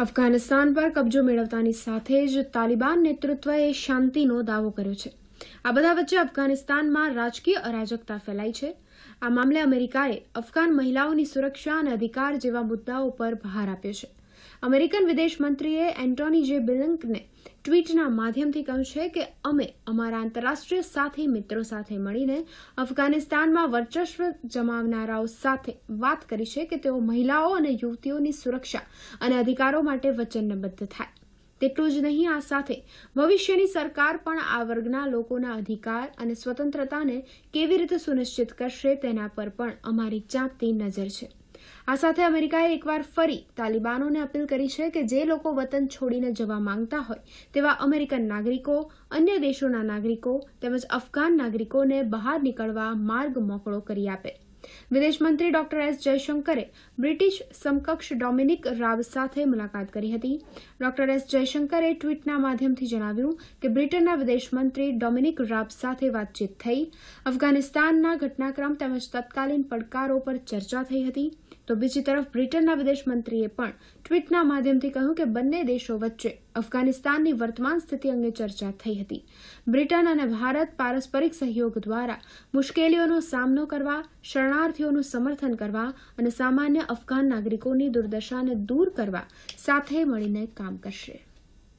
અફઘાનિસ્તાન પર કબજો મેળવતાની સાથે જ તાલિબાન નેતૃત્વએ શાંતિનો દાવો કર્યો છે આ બધા વચ્ચે અફઘાનિસ્તાનમાં રાજકીય અરાજકતા ફેલાઈ છે આ મામલે અમેરિકાએ અફઘાન મહિલાઓની સુરક્ષા અને અધિકાર જેવા મુદ્દાઓ પર ભાર આપ્યો છે અમેરિકન વિદેશ મંત્રીએ એન્ટોની જે બિલંકને ટ્વીટના માધ્યમથી કહ્યું છે કે અમે અમારા આંતરરાષ્ટ્રીય સાથી મિત્રો સાથે મળીને અફઘાનિસ્તાનમાં વર્ચસ્વ જમાવનારાઓ સાથે વાત કરી છે કે તેઓ મહિલાઓ અને યુવતીઓની સુરક્ષા અને અધિકારો માટે વચનબદ્ધ થાય તેટલું જ નહીં આ સાથે ભવિષ્યની સરકાર પણ આ વર્ગના લોકોના અધિકાર અને સ્વતંત્રતાને કેવી રીતે સુનિશ્ચિત કરશે તેના પર પણ અમારી ચાંપતી નજર છે આ સાથે અમેરિકાએ એકવાર ફરી તાલિબાનોને અપીલ કરી છે કે જે લોકો વતન છોડીને જવા માંગતા હોય તેવા અમેરિકન નાગરિકો અન્ય દેશોના નાગરિકો તેમજ અફઘાન નાગરિકોને બહાર નીકળવા માર્ગ મોકળો કરી આપે વિદેશમંત્રી ડોક્ટર એસ જયશંકરે બ્રિટિશ સમકક્ષ ડોમિનિક રાવ સાથે મુલાકાત કરી હતી ડોક્ટર એસ જયશંકરે ટ્વીટના માધ્યમથી જણાવ્યું કે બ્રિટનના વિદેશમંત્રી ડોમિનિક રાવ સાથે વાતચીત થઈ અફઘાનિસ્તાનના ઘટનાક્રમ તેમજ તત્કાલીન પડકારો પર ચર્ચા થઈ હતી તો બીજી તરફ બ્રિટનના વિદેશમંત્રીએ પણ ટ્વીટના માધ્યમથી કહ્યું કે બંને દેશો વચ્ચે અફઘાનિસ્તાનની વર્તમાન સ્થિતિ અંગે ચર્ચા થઈ હતી બ્રિટન અને ભારત પારસ્પરિક સહયોગ દ્વારા મુશ્કેલીઓનો સામનો કરવા શરણાર્થીઓનું સમર્થન કરવા અને સામાન્ય અફઘાન નાગરિકોની દુર્દશાને દૂર કરવા સાથે મળીને કામ કરશે